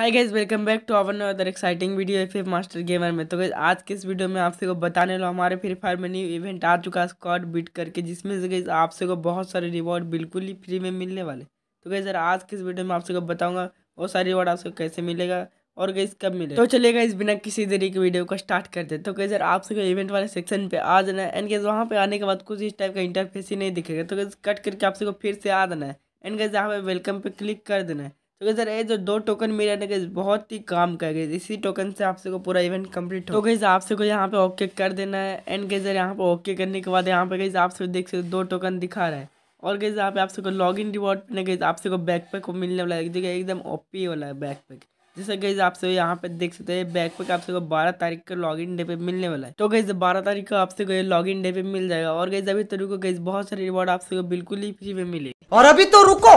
hi guys welcome back to our other exciting video है फिर master gamer में तो गाइज आज के इस वीडियो में आपसे को बताने लो हमारे फ्री फायर में न्यू इवेंट आ चुका है स्कॉट बीट करके जिसमें से गई आपसे को बहुत सारे रिवॉर्ड बिल्कुल ही फ्री में मिलने वाले तो गाइज सर आज के इस वीडियो में आप सबको बताऊंगा वो सारे रिवॉर्ड आपसे कैसे मिलेगा और गई कब मिले तो चलेगा इस बिना किसी तरीके वीडियो को स्टार्ट करते तो सर आपसे को इवेंट वाले सेक्शन पे आ जाना है एंड गैस वहाँ पे आने के बाद कुछ इस टाइप का इंटरफेस ही नहीं दिखेगा तो कैसे कट करके आपसे को फिर से आ जाना है एंड गैस यहाँ पे वेलकम पे क्लिक कर देना है तो गैस ये जो दो टोकन मिले ना गैस बहुत ही काम कर गए इसी टोकन से आप सबको पूरा इवेंट कंप्लीट हो गई तो आप सबको यहाँ पे ओके कर देना है एंड गैस यहाँ पे ओके करने के बाद यहाँ पे गई आप सब देख सकते दो टोकन दिखा रहा है और गैस यहाँ पे आप सबको लॉग इन रिवॉर्ड ना गई आप सबको बैकपैक को मिलने वाला है देखिए एकदम ओपी वाला है बैक पैक जैसे गई आप सब यहाँ पे देख सकते हैं बैक पे आप सबको बारह तारीख का लॉग इन डे पे मिलने वाला है तो गई बारह तारीख को आपसे गए लॉग इन डे पे मिल जाएगा और गई अभी तो रुको गई बहुत सारे रिवॉर्ड सबको बिल्कुल ही फ्री में मिलेगी और अभी तो रुको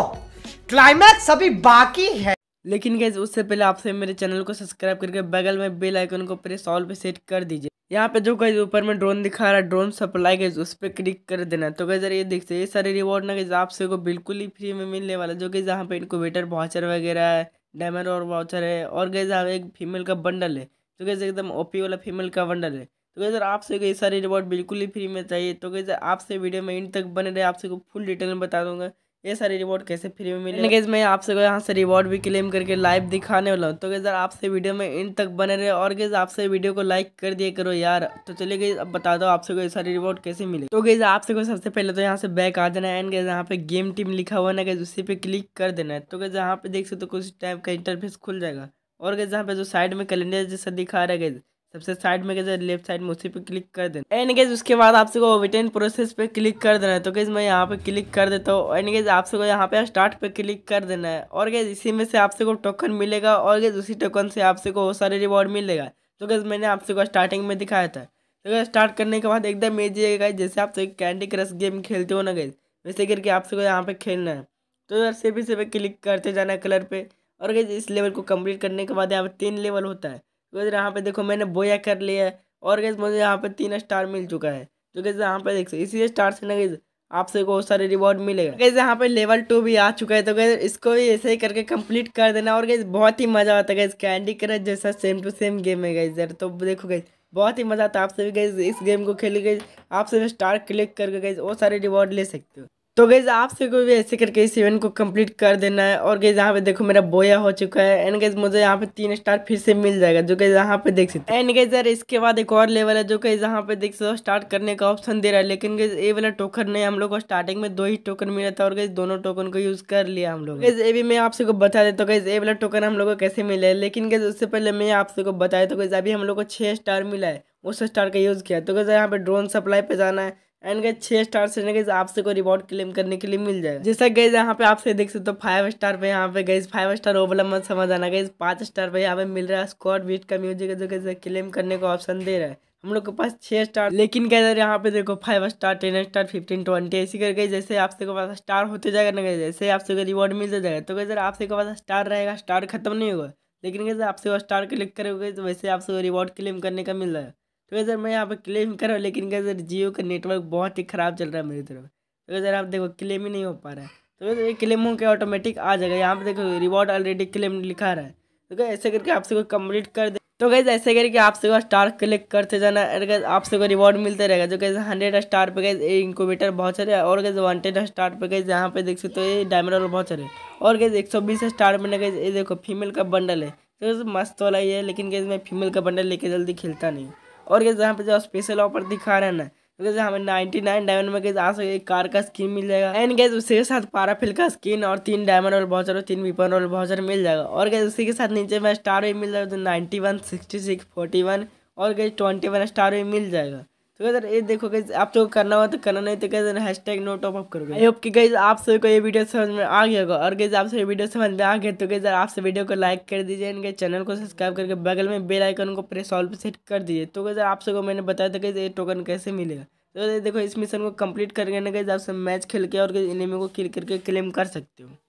क्लाइमैक्स अभी बाकी है लेकिन गैस उससे पहले आपसे मेरे चैनल को सब्सक्राइब करके बगल में बेल आइकन को प्रेस ऑल पे सेट कर दीजिए यहाँ पे जो गैस ऊपर में ड्रोन दिखा रहा है ड्रोन सप्लाई गैस उस पर क्लिक कर देना तो गैस ये देखते ये सारे रिवॉर्ड ना गैस आपसे को बिल्कुल ही फ्री में मिलने वाला जो गैस यहाँ पे इनकोवेटर वाचर वगैरह है डायमंड और वाचर है और गैस यहाँ एक फीमेल का बंडल है तो गैस एकदम ओपी वाला फीमेल का बंडल है तो गैस आपसे ये सारे रिवॉर्ड बिल्कुल ही फ्री में चाहिए तो गैस आपसे वीडियो में इन तक बने रहे आपसे को फुल डिटेल में बता दूंगा ये सारे रिवॉर्ड कैसे फ्री में मिले गैस मैं आप सबको यहाँ से रिवॉर्ड भी क्लेम करके लाइव दिखाने वाला हूँ तो गैस यार आपसे वीडियो में इन तक बने रहे और गैस आपसे वीडियो को लाइक कर दिया करो यार तो चलिए गई अब बता दो आपसे ये सारे रिवॉर्ड कैसे मिले तो गैस आपसे को सबसे पहले तो यहाँ से बैक आ देना है एंड गैस यहाँ पे गेम टीम लिखा हुआ ना गैस उसी पे क्लिक कर देना है तो गैस यहाँ पे देख सकते हो कुछ टाइप का इंटरफेस खुल जाएगा और गैस यहाँ पे जो साइड में कैलेंडर जैसा दिखा रहा है सबसे साइड में कैसे लेफ्ट साइड में उसी पे क्लिक कर देना एंड गेज उसके बाद आप सबको रिटर्न प्रोसेस पे क्लिक कर देना है तो गेज मैं यहाँ पे क्लिक कर देता हूँ एंड गेज आप सबको यहाँ पे स्टार्ट पे क्लिक कर देना है और गेज इसी में से आप सबको टोकन मिलेगा और गेज उसी टोकन से आप सबको बहुत सारे रिवॉर्ड मिलेगा तो गेज मैंने आप सबको स्टार्टिंग में दिखाया था तो गैस स्टार्ट करने के बाद एकदम ये जाएगा जैसे आप सब कैंडी क्रश गेम खेलते हो ना गैस वैसे करके आप सबको यहाँ पे खेलना है तो यार से से पे क्लिक करते जाना है कलर पे और गैस इस लेवल को कंप्लीट करने के बाद यहाँ पे तीन लेवल होता है गैस यहाँ पे देखो मैंने बोया कर लिया है और गैस मुझे यहाँ पे तीन स्टार मिल चुका है तो गैस यहाँ पे देख सकते इसी स्टार से ना गैस आपसे बहुत सारे रिवॉर्ड मिलेगा गैस यहाँ पे लेवल टू भी आ चुका है तो गैस इसको भी ऐसे ही करके कंप्लीट कर देना और गैस बहुत ही मजा आता है गैस कैंडी कर जैसा सेम टू सेम गेम है गैस यार तो देखो गैस बहुत ही मजा आता है आपसे भी गई इस गेम को खेली गई आपसे भी स्टार क्लिक करके गई और सारे रिवॉर्ड ले सकते हो तो गैज़ आप को भी ऐसे करके इस इवेंट को कंप्लीट कर देना है और गैज़ यहाँ पे देखो मेरा बोया हो चुका है एंड गैज़ मुझे यहाँ पे तीन स्टार फिर से मिल जाएगा जो गैज़ यहाँ पे देख सकते हैं एंड गैज़ यार इसके बाद एक और लेवल है जो गैज़ यहाँ पे देख सकते हो स्टार्ट करने का ऑप्शन दे रहा है लेकिन गैज़ ये वाला टोकन नहीं हम लोग को स्टार्टिंग में दो ही टोकन मिला था और गैज़ दोनों टोकन को यूज़ कर लिया हम लोग गैज़ ये भी मैं आप सबको बता देता तो गैज़ ये वाला टोकन हम लोग को कैसे मिला है लेकिन गैज़ उससे पहले मैं आप सबको बताया तो गैज़ अभी हम लोग को छह स्टार मिला है उस स्टार का यूज़ किया तो गैज़ यहाँ पे ड्रोन सप्लाई पे जाना है एंड गई छः स्टार से गई आपसे कोई रिवॉर्ड क्लेम करने के लिए मिल जाएगा जैसा गई यहाँ पे आपसे देख सकते हो तो फाइव स्टार पे यहाँ पे गई फाइव स्टार वो मत समझ आना गई पाँच स्टार पे यहाँ पे मिल रहा है स्कॉट बीट का म्यूजिक है जो कैसे क्लेम करने का ऑप्शन दे रहा है हम लोग के पास छः स्टार लेकिन क्या रहे यहाँ पे देखो five star ten star fifteen twenty ऐसी करके जैसे आपसे के पास स्टार होते जाएगा ना जैसे आपसे कोई रिवॉर्ड मिल जाएगा तो कैसे आपसे के पास स्टार रहेगा स्टार खत्म नहीं होगा लेकिन कैसे आपसे स्टार क्लिक करोगे तो वैसे आपसे रिवॉर्ड क्लेम करने का मिल रहा है तो सर मैं यहाँ पर क्लेम कर रहा हूँ लेकिन क्या सर जियो का नेटवर्क बहुत ही ख़राब चल रहा है मेरी तरफ तो सर आप देखो क्लेम ही नहीं हो पा रहा है तो ये क्लेम होकर ऑटोमेटिक आ जाएगा यहाँ पर देखो रिवॉर्ड ऑलरेडी क्लेम लिखा रहा है तो क्या ऐसे करके आपसे सबको कम्प्लीट कर दे तो कैसे ऐसे करके आप सबको स्टार तो क्लिक करते जाना और कैसे आप सबको रिवॉर्ड मिलता रहेगा जो कैसे हंड्रेड स्टार पे गए इंक्यूबेटर बहुत सारे और कैसे वनटेड स्टार पे गए यहाँ पे देख सकते हो ये डायमंड वाला बहुत सारे और कैसे एक सौ बीस स्टार पे गए ये देखो फीमेल का बंडल है तो मस्त वाला ये है लेकिन कैसे मैं फीमेल का बंडल लेके जल्दी खेलता नहीं और ये यहाँ पे जो स्पेशल ऑफर दिखा रहे हैं ना तो हमें नाइनटी नाइन डायमंड में गैस सके एक कार का स्किन मिल जाएगा एंड गैस के साथ पाराफिल का स्किन और तीन डायमंड रोल बहुत और तीन वीपन रोल बहुत मिल जाएगा और गैस उसी के साथ नीचे में स्टार भी मिल जाएगा तो ninety one sixty six forty one और गैस ट्वेंटी वन स्टार भी मिल जाएगा तो अगर ये देखो गैस आप तो करना हो तो करना नहीं तो कैसे hashtag no top up करोगे आई होप कि गैस आप सभी को ये वीडियो समझ में आ गया होगा और कैसे आप सभी वीडियो समझ में आ गया तो गैस आप सभी वीडियो को लाइक कर दीजिए इनके चैनल को सब्सक्राइब करके बगल में बेल आइकन को प्रेस ऑल पर सेट कर दीजिए तो गैस आप सबको मैंने बताया था कि ये टोकन कैसे मिलेगा तो देखो इस मिशन को कंप्लीट करके ना गैस आप सब मैच खेल के और इनमें को किल करके क्लेम कर सकते हो